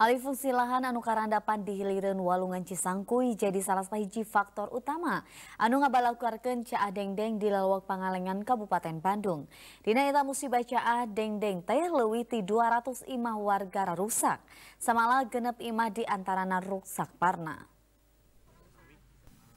Alih fungsi lahan anu karandapan di hiliran Walungan Cisangkui jadi salah satu faktor utama anu ngabalakuarkeun caa dengdeng di Lawak Pangalengan Kabupaten Bandung. Dina ita musibah caa dengdeng teh lewi ti 200 imah warga rusak, samalah genep imah di antarana rusak parna.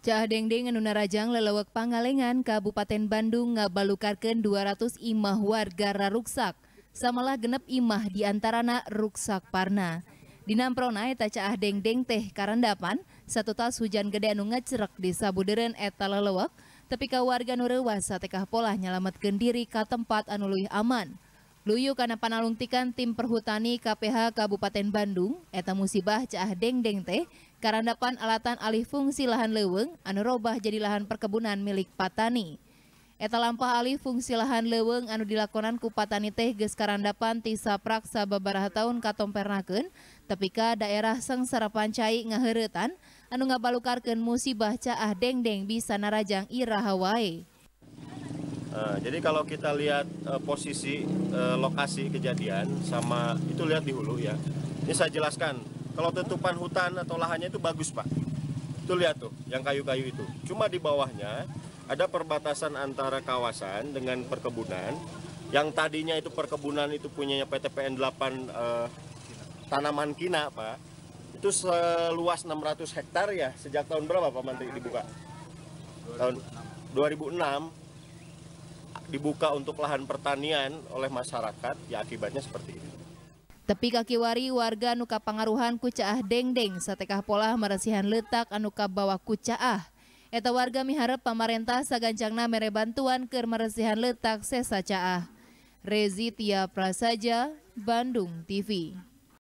Cah Dengdeng Anu Narajang lelewek Pangalengan Kabupaten Bandung ngabalukarkan 200 imah warga rusak, Samalah genep imah di antarana ruksak parna. Di Namprona eta caah deng teh karendapan, satu tas hujan gede anu ngecerek di Sabuderen eta lelewek, tapi ka warga nurewas satekah pola nyelametkeun diri ka tempat anu luih aman. Luyu kana panalungtikan tim perhutani KPH Kabupaten Bandung, eta musibah caah deng-deng teh, karendapan alatan alih fungsi lahan leweng anu robah jadi lahan perkebunan milik patani. Eta lampah alih fungsi lahan leweng anu dilakonan kupatani teh tisa praksa ti saprak katom pernaken, tapi tepika daerah sengsara pancai ngaheretan anu ngabalukarkan musibah caah deng-deng bisa narajang irahawai. Uh, eh, jadi kalau kita lihat uh, posisi uh, lokasi kejadian sama itu lihat di hulu ya. Ini saya jelaskan. Kalau tutupan hutan atau lahannya itu bagus pak. Itu lihat tuh yang kayu-kayu itu. Cuma di bawahnya ada perbatasan antara kawasan dengan perkebunan. Yang tadinya itu perkebunan itu punyanya PTPN 8 eh, tanaman kina, Pak. Itu seluas 600 hektar ya. Sejak tahun berapa Pak Menteri dibuka? 2006. Tahun 2006 dibuka untuk lahan pertanian oleh masyarakat, ya akibatnya seperti ini. Tepi kaki wari warga Nuka Pangaruhan Kucaah Dengdeng, satekah pola meresihan letak Anuka Bawah Kucaah. Eta warga miharap pemerintah saganjangna mere bantuan ke meresihan letak sesacaah. Rezi Tia Prasaja, Bandung TV.